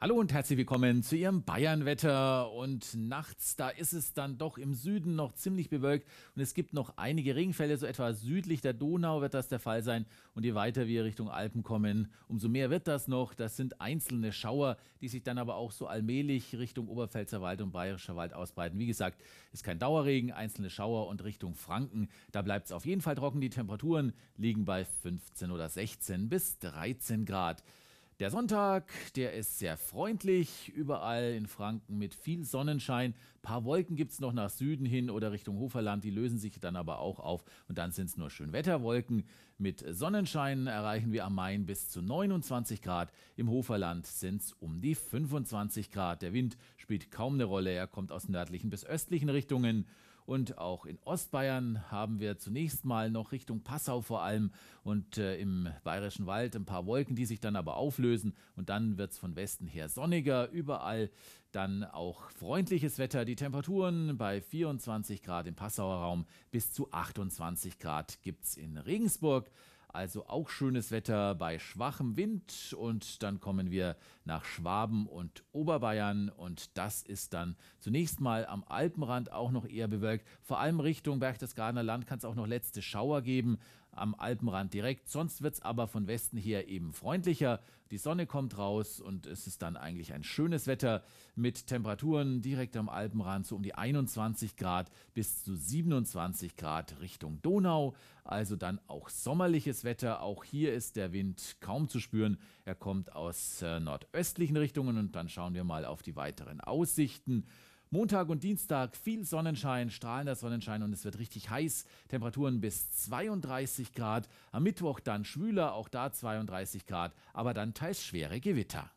Hallo und herzlich willkommen zu Ihrem Bayernwetter. Und nachts, da ist es dann doch im Süden noch ziemlich bewölkt und es gibt noch einige Regenfälle, so etwa südlich der Donau wird das der Fall sein. Und je weiter wir Richtung Alpen kommen, umso mehr wird das noch. Das sind einzelne Schauer, die sich dann aber auch so allmählich Richtung Oberpfälzerwald und Bayerischer Wald ausbreiten. Wie gesagt, ist kein Dauerregen, einzelne Schauer und Richtung Franken. Da bleibt es auf jeden Fall trocken. Die Temperaturen liegen bei 15 oder 16 bis 13 Grad. Der Sonntag, der ist sehr freundlich, überall in Franken mit viel Sonnenschein. Ein paar Wolken gibt es noch nach Süden hin oder Richtung Hoferland, die lösen sich dann aber auch auf und dann sind es nur schön Wetterwolken. Mit Sonnenschein erreichen wir am Main bis zu 29 Grad, im Hoferland sind es um die 25 Grad. Der Wind spielt kaum eine Rolle, er kommt aus nördlichen bis östlichen Richtungen. Und auch in Ostbayern haben wir zunächst mal noch Richtung Passau vor allem und äh, im Bayerischen Wald ein paar Wolken, die sich dann aber auflösen. Und dann wird es von Westen her sonniger. Überall dann auch freundliches Wetter. Die Temperaturen bei 24 Grad im Passauer Raum bis zu 28 Grad gibt es in Regensburg. Also auch schönes Wetter bei schwachem Wind und dann kommen wir nach Schwaben und Oberbayern und das ist dann zunächst mal am Alpenrand auch noch eher bewölkt. Vor allem Richtung Berchtesgadener Land kann es auch noch letzte Schauer geben am Alpenrand direkt. Sonst wird es aber von Westen her eben freundlicher. Die Sonne kommt raus und es ist dann eigentlich ein schönes Wetter mit Temperaturen direkt am Alpenrand so um die 21 Grad bis zu 27 Grad Richtung Donau. Also dann auch sommerliches sonniges Wetter. Auch hier ist der Wind kaum zu spüren. Er kommt aus äh, nordöstlichen Richtungen und dann schauen wir mal auf die weiteren Aussichten. Montag und Dienstag viel Sonnenschein, strahlender Sonnenschein und es wird richtig heiß. Temperaturen bis 32 Grad. Am Mittwoch dann schwüler, auch da 32 Grad, aber dann teils schwere Gewitter.